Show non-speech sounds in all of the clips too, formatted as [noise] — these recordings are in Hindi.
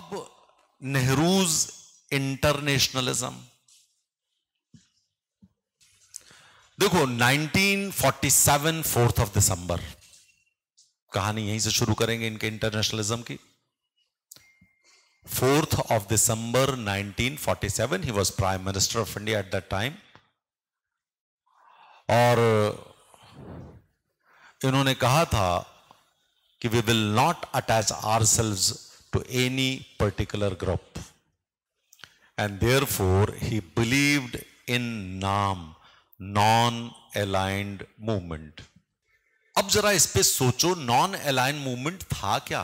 अब नेहरूज इंटरनेशनलिज्म देखो 1947 फोर्थ ऑफ दिसंबर कहानी यहीं से शुरू करेंगे इनके इंटरनेशनलिज्म की fourth of December 1947 he was prime minister of India at that time और इन्होंने कहा था कि we will not attach ourselves to any particular group. And therefore, he believed in NAM, non-aligned movement. अब जरा इस पे सोचो नॉन अलाइन मूवमेंट था क्या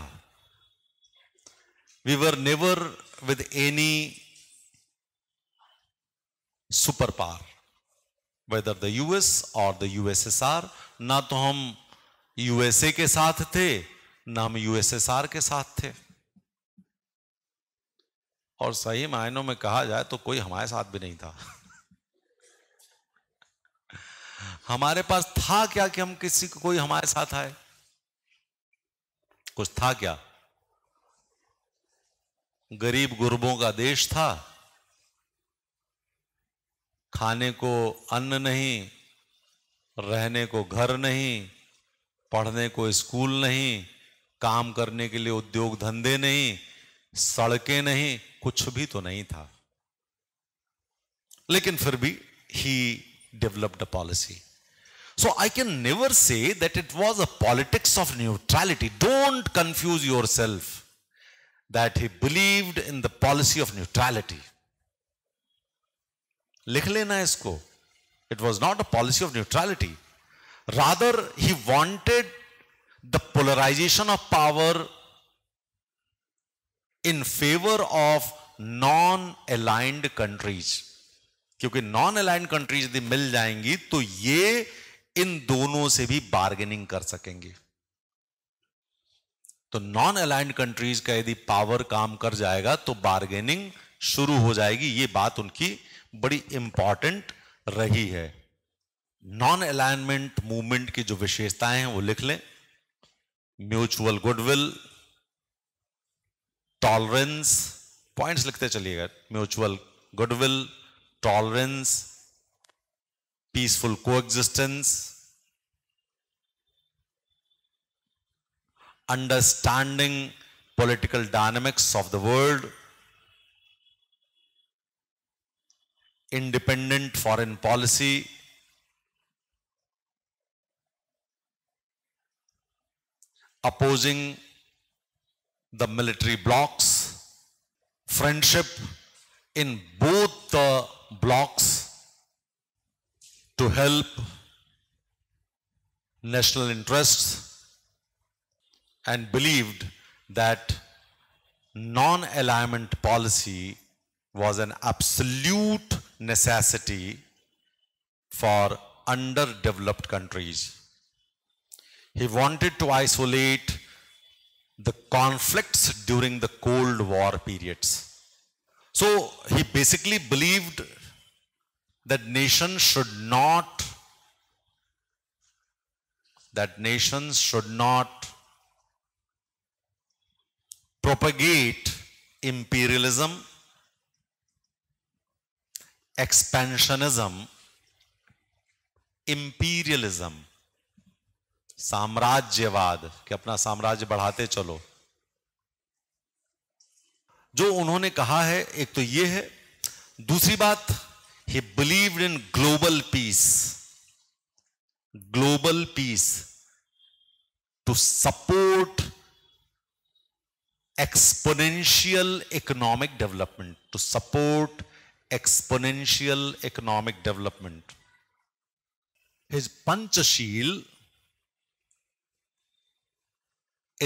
we were never with any super power whether the US और द यूएसएसआर ना तो हम यूएसए के साथ थे ना हम यूएसएसआर के साथ थे और सही मायनों में कहा जाए तो कोई हमारे साथ भी नहीं था हमारे पास था क्या कि हम किसी को कोई हमारे साथ आए कुछ था क्या गरीब गुरबों का देश था खाने को अन्न नहीं रहने को घर नहीं पढ़ने को स्कूल नहीं काम करने के लिए उद्योग धंधे नहीं सड़कें नहीं कुछ भी तो नहीं था लेकिन फिर भी he developed a policy so I can never say that it was a politics of neutrality don't confuse yourself that he believed in the policy of neutrality लिख लेना इसको it was not a policy of neutrality rather he wanted the polarisation of power in favour of non aligned countries क्योंकि नॉन अलाइंड कंट्रीज यदि मिल जाएंगी तो ये इन दोनों से भी बार्गेनिंग कर सकेंगे तो नॉन अलाइंड कंट्रीज का यदि पावर काम कर जाएगा तो बार्गेनिंग शुरू हो जाएगी ये बात उनकी बड़ी इंपॉर्टेंट रही है नॉन अलाइनमेंट मूवमेंट की जो विशेषताएं हैं वो लिख लें म्यूचुअल गुडविल टॉलरेंस पॉइंट्स लिखते चलिएगा mutual goodwill tolerance peaceful coexistence understanding political dynamics of the world independent foreign policy opposing the military blocks, friendship in both the blocks to help national interests and believed that non-alignment policy was an absolute necessity for underdeveloped countries. He wanted to isolate the conflicts during the Cold War periods. So he basically believed that nations should not that nations should not propagate imperialism, expansionism, imperialism साम्राज्यवाद कि अपना साम्राज्य बढ़ाते चलो जो उन्होंने कहा है एक तो ये है दूसरी बात he believe in global peace global peace to support exponential economic development to support exponential economic development his Panchsheel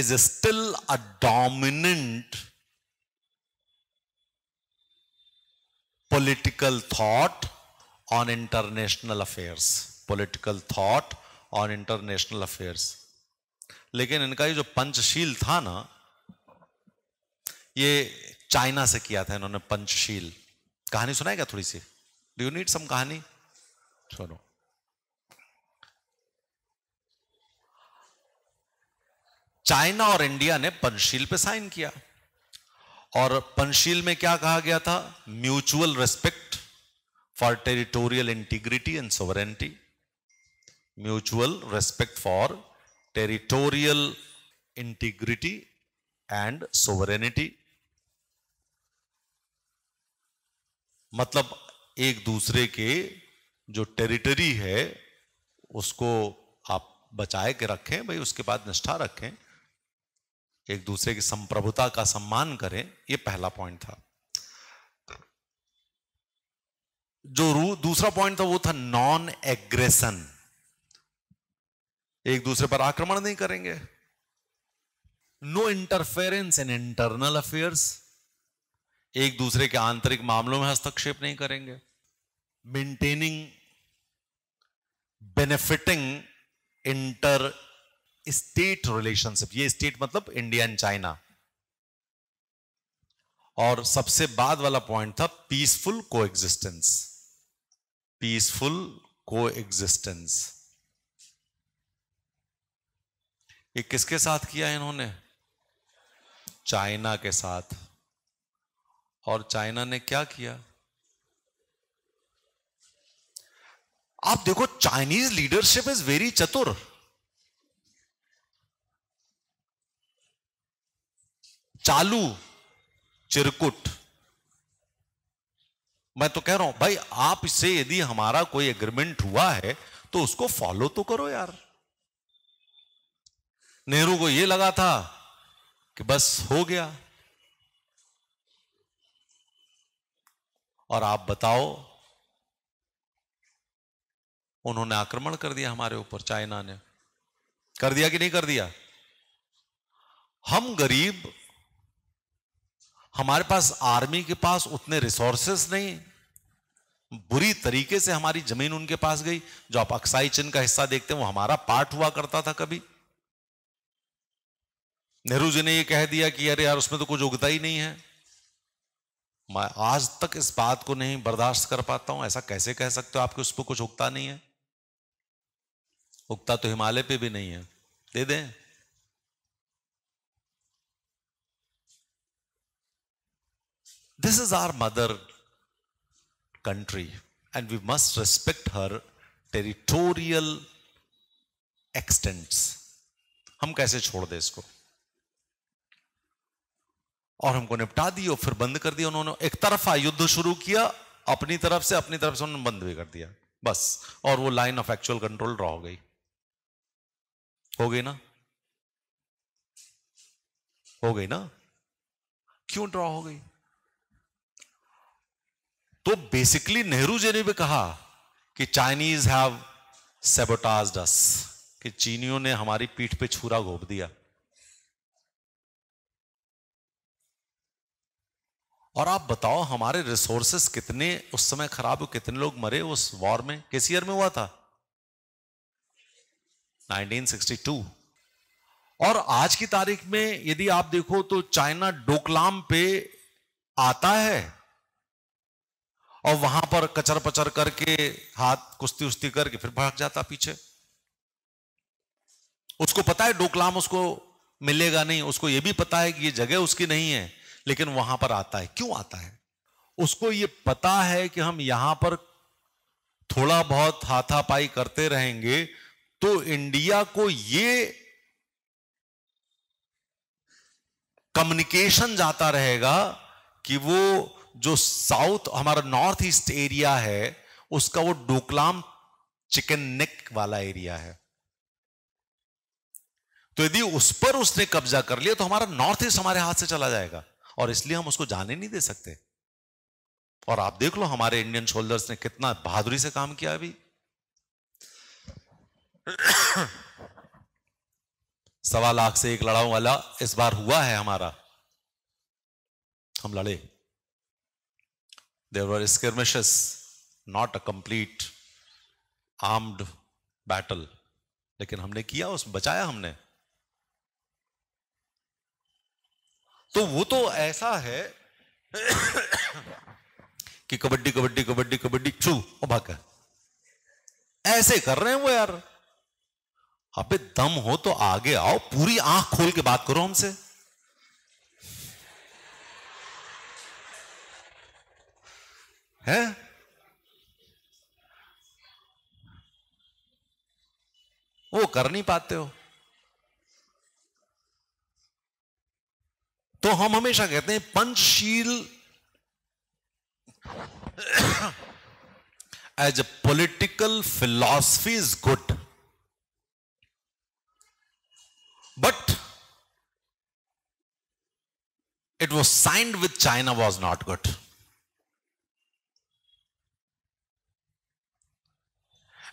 is still a dominant political thought on international affairs political thought on international affairs लेकिन इनका ये जो पंचशील था ना ये चाइना से किया था इन्होंने पंचशील कहानी सुनाएगा थोड़ी सी डू यू नीड सम कहानी सुनो चाइना और इंडिया ने पंशील पे साइन किया और पंशील में क्या कहा गया था mutual respect for territorial integrity and sovereignty mutual respect for territorial integrity and sovereignty मतलब एक दूसरे के जो टेरिटरी है उसको आप बचाए के रखें भाई उसके बाद निष्ठा रखें एक दूसरे की संप्रभुता का सम्मान करें यह पहला पॉइंट था जो रू दूसरा पॉइंट था वो था नॉन एग्रेशन एक दूसरे पर आक्रमण नहीं करेंगे no interference in internal affairs एक दूसरे के आंतरिक मामलों में हस्तक्षेप नहीं करेंगे maintaining benefiting inter state relationship ये स्टेट मतलब इंडिया एंड चाइना और सबसे बाद वाला पॉइंट था पीसफुल को एग्जिस्टेंस पीसफुल को एग्जिस्टेंस ये किसके साथ किया इन्होंने चाइना के साथ और चाइना ने क्या किया आप देखो चाइनीज लीडरशिप इज वेरी चतुर चालू चिरकुट मैं तो कह रहा हूं भाई आप इससे यदि हमारा कोई एग्रीमेंट हुआ है तो उसको फॉलो तो करो यार नेहरू को यह लगा था कि बस हो गया और आप बताओ उन्होंने आक्रमण कर दिया हमारे ऊपर चाइना ने कर दिया कि नहीं कर दिया हम गरीब हमारे पास आर्मी के पास उतने रिसोर्सेस नहीं बुरी तरीके से हमारी जमीन उनके पास गई जो आप अक्साई चिन्ह का हिस्सा देखते हैं वो हमारा पार्ट हुआ करता था कभी नेहरू जी ने ये कह दिया कि अरे यार उसमें तो कुछ उगता ही नहीं है मैं आज तक इस बात को नहीं बर्दाश्त कर पाता हूं ऐसा कैसे कह सकते हो आपके उस पर कुछ उगता नहीं है उगता तो हिमालय पे भी नहीं है दे दें This is our mother country, and we must respect her territorial extents हम कैसे छोड़ दे इसको और हमको निपटा दी और फिर बंद कर दिया उन्होंने एक तरफा युद्ध शुरू किया अपनी तरफ से अपनी तरफ से उन्होंने बंद भी कर दिया बस और वो line of actual control draw हो गई हो गई ना हो गई ना क्यों ड्रॉ हो गई तो बेसिकली नेहरू जी ने भी कहा कि चाइनीज हैव सेबोटाज अस कि चीनियों ने हमारी पीठ पे छुरा घोप दिया और आप बताओ हमारे रिसोर्सेस कितने उस समय खराब हुए कितने लोग मरे उस वॉर में किस ईयर में हुआ था 1962 और आज की तारीख में यदि आप देखो तो चाइना डोकलाम पे आता है और वहां पर कचर पचर करके हाथ कुश्ती उश्ती करके फिर भाग जाता पीछे उसको पता है डोकलाम उसको मिलेगा नहीं उसको यह भी पता है कि ये जगह उसकी नहीं है लेकिन वहां पर आता है क्यों आता है उसको ये पता है कि हम यहां पर थोड़ा बहुत हाथापाई करते रहेंगे तो इंडिया को ये कम्युनिकेशन जाता रहेगा कि वो जो साउथ हमारा नॉर्थ ईस्ट एरिया है उसका वो डोकलाम चिकन नेक वाला एरिया है तो यदि उस पर उसने कब्जा कर लिया तो हमारा नॉर्थ ईस्ट हमारे हाथ से चला जाएगा और इसलिए हम उसको जाने नहीं दे सकते और आप देख लो हमारे इंडियन शोल्डर्स ने कितना बहादुरी से काम किया अभी सवा लाख से एक लड़ाऊ वाला इस बार हुआ है हमारा हम लड़े There were skirmishes, not a complete armed battle. लेकिन हमने किया उस बचाया हमने तो वो तो ऐसा है [coughs] कि कबड्डी कबड्डी कबड्डी कबड्डी छू भाग ऐसे कर रहे हैं वो यार अबे दम हो तो आगे आओ पूरी आंख खोल के बात करो हमसे हैं वो कर नहीं पाते हो तो हम हमेशा कहते हैं Panchsheel as a political philosophy is good but it was signed with China was not good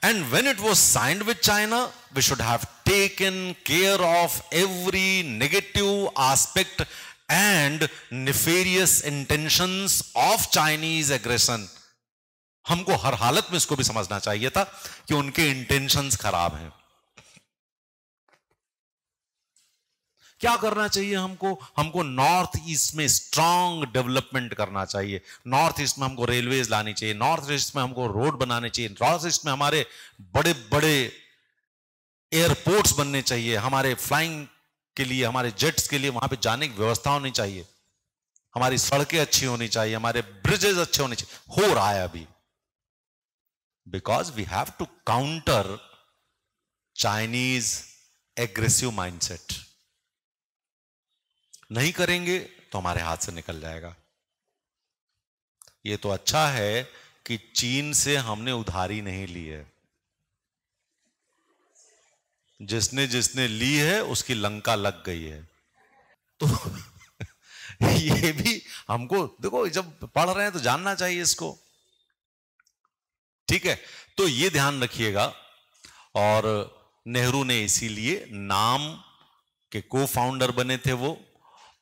And when it was signed with China, we should have taken care of every negative aspect and nefarious intentions of Chinese aggression. हमको हर हालत में इसको भी समझना चाहिए था कि उनके इंटेंशंस खराब हैं क्या करना चाहिए हमको हमको नॉर्थ ईस्ट में स्ट्रांग डेवलपमेंट करना चाहिए नॉर्थ ईस्ट में हमको रेलवेज लानी चाहिए नॉर्थ ईस्ट में हमको रोड बनाने चाहिए नॉर्थ ईस्ट में हमारे बड़े बड़े एयरपोर्ट्स बनने चाहिए हमारे फ्लाइंग के लिए हमारे जेट्स के लिए वहां पे जाने की व्यवस्था होनी चाहिए हमारी सड़कें अच्छी होनी चाहिए हमारे ब्रिजेस अच्छे होने चाहिए हो रहा है अभी because we have to counter Chinese aggressive mindset नहीं करेंगे तो हमारे हाथ से निकल जाएगा ये तो अच्छा है कि चीन से हमने उधारी नहीं ली है जिसने जिसने ली है उसकी लंका लग गई है तो [laughs] ये भी हमको देखो जब पढ़ रहे हैं तो जानना चाहिए इसको ठीक है तो ये ध्यान रखिएगा और नेहरू ने इसीलिए नाम के को फाउंडर बने थे वो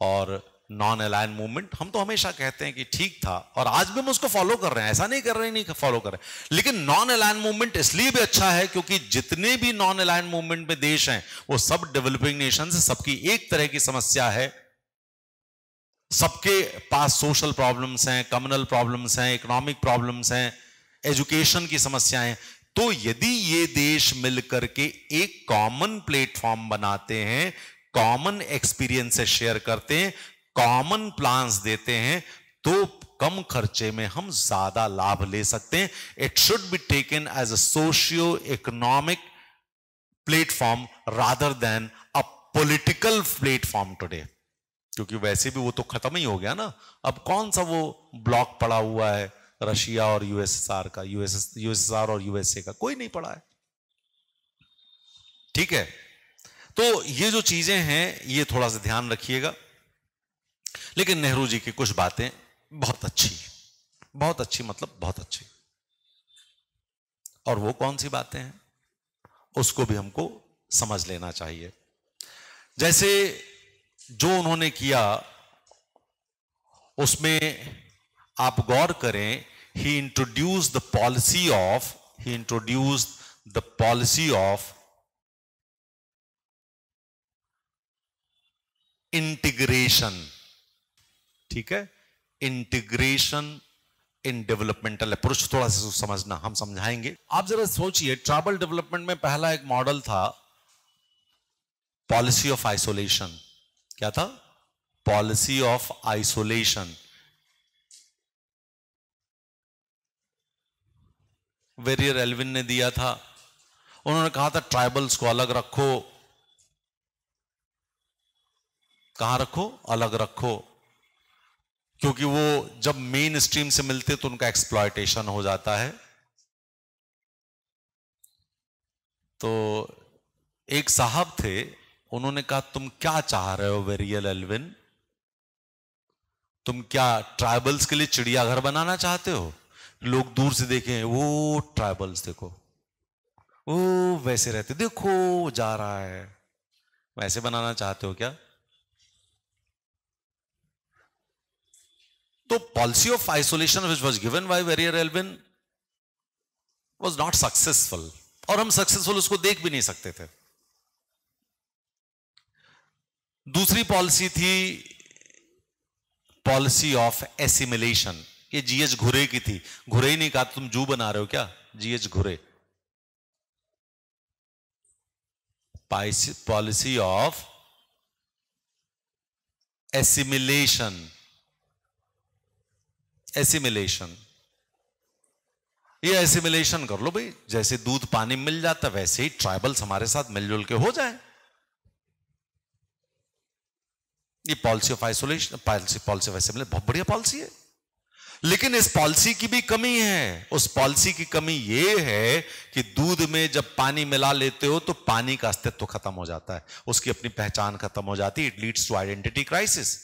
और नॉन अलायन मूवमेंट हम तो हमेशा कहते हैं कि ठीक था और आज भी हम उसको फॉलो कर रहे हैं ऐसा नहीं कर रहे नहीं फॉलो कर रहे लेकिन नॉन अलायन मूवमेंट इसलिए भी अच्छा है क्योंकि जितने भी नॉन अलायन मूवमेंट में देश हैं वो सब डेवलपिंग नेशन सबकी एक तरह की समस्या है सबके पास सोशल प्रॉब्लम्स हैं कम्युनल प्रॉब्लम्स हैं इकोनॉमिक प्रॉब्लम्स हैं एजुकेशन की समस्याएं तो यदि ये देश मिलकर के एक कॉमन प्लेटफॉर्म बनाते हैं कॉमन एक्सपीरियंस शेयर करते हैं कॉमन प्लान्स देते हैं तो कम खर्चे में हम ज्यादा लाभ ले सकते हैं it should be taken as a socio economic platform rather than a political platform today क्योंकि वैसे भी वो तो खत्म ही हो गया ना अब कौन सा वो ब्लॉक पड़ा हुआ है रशिया और यूएसएसआर का यूएसएसआर और यूएसए का कोई नहीं पड़ा है ठीक है तो ये जो चीजें हैं ये थोड़ा सा ध्यान रखिएगा लेकिन नेहरू जी की कुछ बातें बहुत अच्छी बहुत अच्छी मतलब बहुत अच्छी और वो कौन सी बातें हैं उसको भी हमको समझ लेना चाहिए जैसे जो उन्होंने किया उसमें आप गौर करें he introduce the policy of he introduce the policy of integration ठीक है इंटीग्रेशन इन डेवलपमेंटल अप्रोच थोड़ा सा समझना हम समझाएंगे आप जरा सोचिए ट्राइबल डेवलपमेंट में पहला एक मॉडल था पॉलिसी ऑफ आइसोलेशन क्या था policy of isolation Verrier Elwin ने दिया था उन्होंने कहा था ट्राइबल्स को अलग रखो कहां रखो अलग रखो क्योंकि वो जब मेन स्ट्रीम से मिलते तो उनका एक्सप्लॉयटेशन हो जाता है तो एक साहब थे उन्होंने कहा तुम क्या चाह रहे हो वेरियल एलविन तुम क्या ट्राइबल्स के लिए चिड़ियाघर बनाना चाहते हो लोग दूर से देखें वो ट्राइबल्स देखो वो वैसे रहते देखो जा रहा है वैसे बनाना चाहते हो क्या तो policy of isolation which was given by Verrier Elwin was not successful और हम सक्सेसफुल उसको देख भी नहीं सकते थे दूसरी पॉलिसी थी पॉलिसी ऑफ एसिमिलेशन ये जीएच घुरे की थी घुरे ही नहीं कहा तुम जू बना रहे हो क्या G H Ghurye policy of assimilation assimilation ये एसिमिलेशन कर लो भाई जैसे दूध पानी मिल जाता वैसे ही ट्राइबल्स हमारे साथ मिलजुल के हो जाए ये policy of isolation policy policy of assimilation बहुत बढ़िया पॉलिसी है लेकिन इस पॉलिसी की भी कमी है उस पॉलिसी की कमी यह है कि दूध में जब पानी मिला लेते हो तो पानी का अस्तित्व खत्म हो जाता है उसकी अपनी पहचान खत्म हो जाती है it leads to identity crisis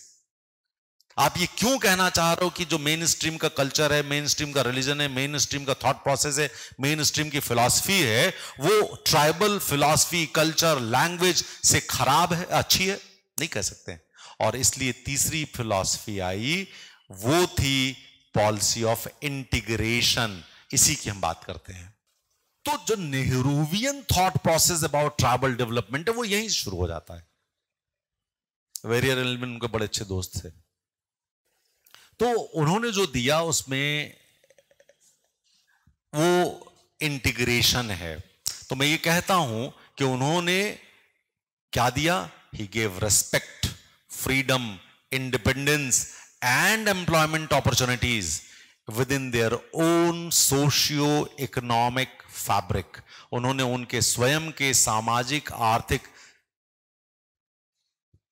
आप ये क्यों कहना चाह रहे हो कि जो मेन स्ट्रीम का कल्चर है मेन स्ट्रीम का रिलीजन है मेन स्ट्रीम का थॉट प्रोसेस है मेन स्ट्रीम की फिलॉसफी है वो ट्राइबल फिलॉसफी कल्चर लैंग्वेज से खराब है अच्छी है नहीं कह सकते और इसलिए तीसरी फिलॉसफी आई वो थी पॉलिसी ऑफ इंटीग्रेशन इसी की हम बात करते हैं तो जो Nehruvian thought process about tribal development है वो यहीं शुरू हो जाता है वेरियर एलिमेंट उनके बड़े अच्छे दोस्त थे तो उन्होंने जो दिया उसमें वो इंटीग्रेशन है तो मैं ये कहता हूं कि उन्होंने क्या दिया he gave respect freedom independence and employment opportunities within their own socio economic fabric उन्होंने उनके स्वयं के सामाजिक आर्थिक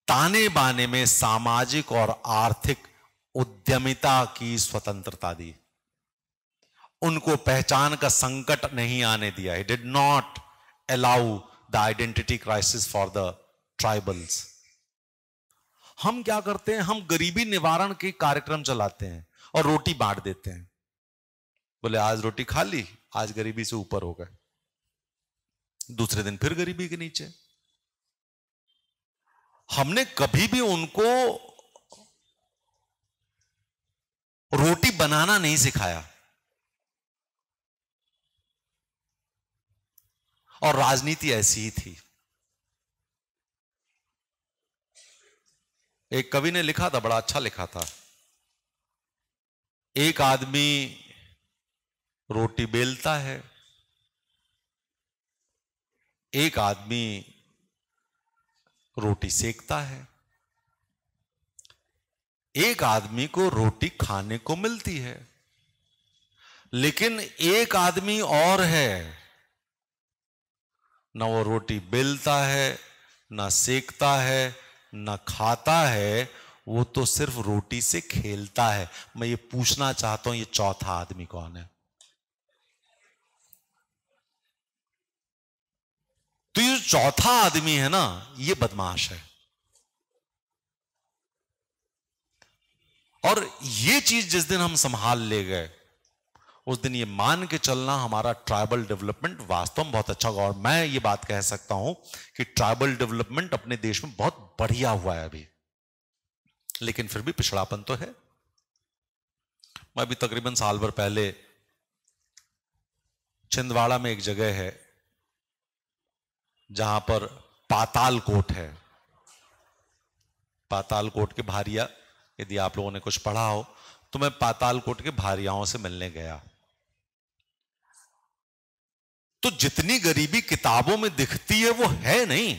ताने बाने में सामाजिक और आर्थिक उद्यमिता की स्वतंत्रता दी उनको पहचान का संकट नहीं आने दिया he did not allow the identity crisis for the tribals हम क्या करते हैं हम गरीबी निवारण के कार्यक्रम चलाते हैं और रोटी बांट देते हैं बोले आज रोटी खा ली आज गरीबी से ऊपर हो गए दूसरे दिन फिर गरीबी के नीचे हमने कभी भी उनको रोटी बनाना नहीं सिखाया और राजनीति ऐसी ही थी एक कवि ने लिखा था बड़ा अच्छा लिखा था एक आदमी रोटी बेलता है एक आदमी रोटी सेकता है एक आदमी को रोटी खाने को मिलती है लेकिन एक आदमी और है ना वो रोटी बेलता है ना सेकता है ना खाता है वो तो सिर्फ रोटी से खेलता है मैं ये पूछना चाहता हूं ये चौथा आदमी कौन है तो ये चौथा आदमी है ना ये बदमाश है और ये चीज जिस दिन हम संभाल ले गए उस दिन ये मान के चलना हमारा ट्राइबल डेवलपमेंट वास्तव में बहुत अच्छा होगा और मैं ये बात कह सकता हूं कि ट्राइबल डेवलपमेंट अपने देश में बहुत बढ़िया हुआ है अभी लेकिन फिर भी पिछड़ापन तो है मैं अभी तकरीबन साल भर पहले छिंदवाड़ा में एक जगह है जहां पर पाताल कोट है पाताल कोट के भारिया यदि आप लोगों ने कुछ पढ़ा हो तो मैं पातालकोट के भारियाओं से मिलने गया तो जितनी गरीबी किताबों में दिखती है वो है नहीं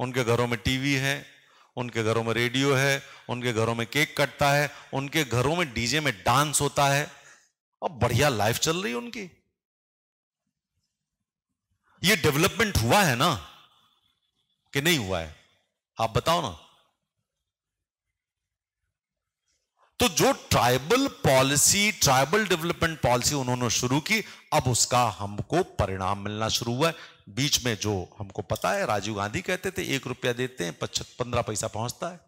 उनके घरों में टीवी है उनके घरों में रेडियो है उनके घरों में केक कटता है उनके घरों में डीजे में डांस होता है और बढ़िया लाइफ चल रही है उनकी ये डेवलपमेंट हुआ है ना कि नहीं हुआ है आप बताओ ना तो जो tribal policy tribal development policy उन्होंने शुरू की अब उसका हमको परिणाम मिलना शुरू हुआ है बीच में जो हमको पता है राजीव गांधी कहते थे एक रुपया देते हैं पंद्रह पैसा पहुंचता है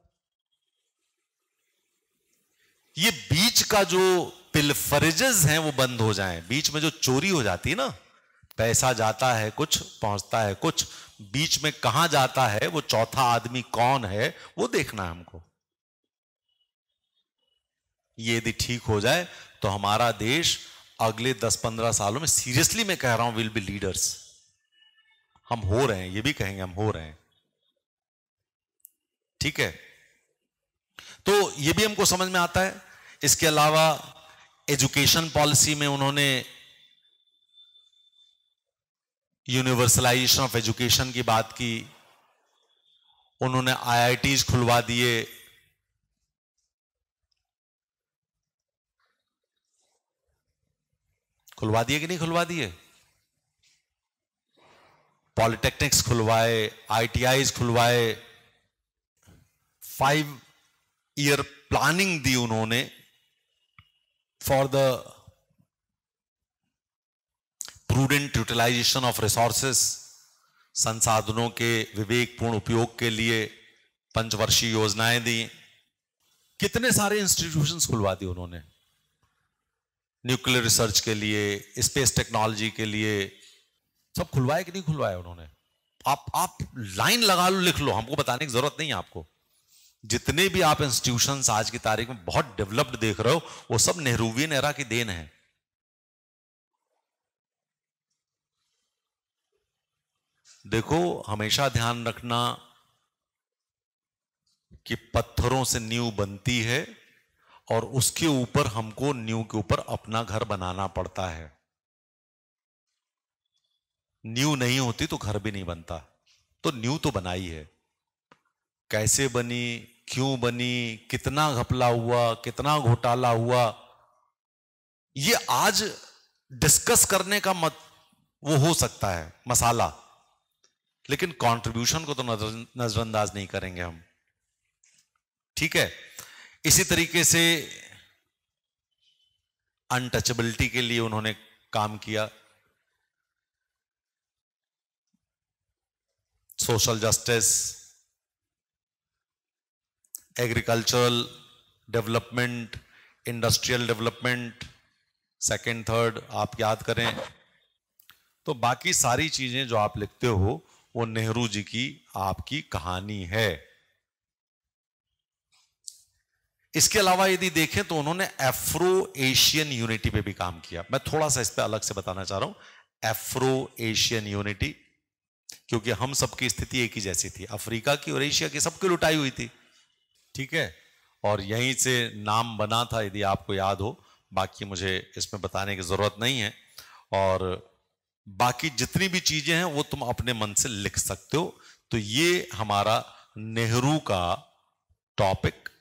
ये बीच का जो पिलफरेजेस हैं वो बंद हो जाएं बीच में जो चोरी हो जाती है ना पैसा जाता है कुछ पहुंचता है कुछ बीच में कहां जाता है वो चौथा आदमी कौन है वो देखना है हमको ये यदि ठीक हो जाए तो हमारा देश अगले 10-15 सालों में सीरियसली मैं कह रहा हूं विल बी लीडर्स हम हो रहे हैं ये भी कहेंगे हम हो रहे हैं ठीक है तो ये भी हमको समझ में आता है इसके अलावा एजुकेशन पॉलिसी में उन्होंने यूनिवर्सलाइजेशन ऑफ एजुकेशन की बात की उन्होंने आईआईटीज खुलवा दिए खुलवा दिए कि नहीं खुलवा दिए पॉलिटेक्निक्स खुलवाए आईटीआई खुलवाए फाइव ईयर प्लानिंग दी उन्होंने for the prudent utilisation of resources संसाधनों के विवेकपूर्ण उपयोग के लिए पंचवर्षीय योजनाएं दी कितने सारे इंस्टीट्यूशंस खुलवा दी उन्होंने न्यूक्लियर रिसर्च के लिए स्पेस टेक्नोलॉजी के लिए सब खुलवाया कि नहीं खुलवाया उन्होंने आप आप लाइन लगा लो लिख लो हमको बताने की जरूरत नहीं है आपको जितने भी आप इंस्टीट्यूशन आज की तारीख में बहुत डेवलप्ड देख रहे हो वो सब नेहरूवियन एरा की देन है देखो हमेशा ध्यान रखना कि पत्थरों से नींव बनती है और उसके ऊपर हमको न्यू के ऊपर अपना घर बनाना पड़ता है न्यू नहीं होती तो घर भी नहीं बनता तो न्यू तो बनाई है कैसे बनी क्यों बनी कितना घपला हुआ कितना घोटाला हुआ ये आज डिस्कस करने का मत वो हो सकता है मसाला लेकिन कंट्रीब्यूशन को तो नजरअंदाज नहीं करेंगे हम ठीक है इसी तरीके से अनटचेबिलिटी के लिए उन्होंने काम किया social justice agricultural development industrial development second third आप याद करें तो बाकी सारी चीजें जो आप लिखते हो वो नेहरू जी की आपकी कहानी है इसके अलावा यदि देखें तो उन्होंने एफ्रो एशियन यूनिटी पे भी काम किया मैं थोड़ा सा इस पर अलग से बताना चाह रहा हूं एफ्रो एशियन यूनिटी क्योंकि हम सबकी स्थिति एक ही जैसी थी अफ्रीका की और एशिया की सबकी लुटाई हुई थी ठीक है और यहीं से नाम बना था यदि आपको याद हो बाकी मुझे इसमें बताने की जरूरत नहीं है और बाकी जितनी भी चीजें हैं वो तुम अपने मन से लिख सकते हो तो ये हमारा नेहरू का टॉपिक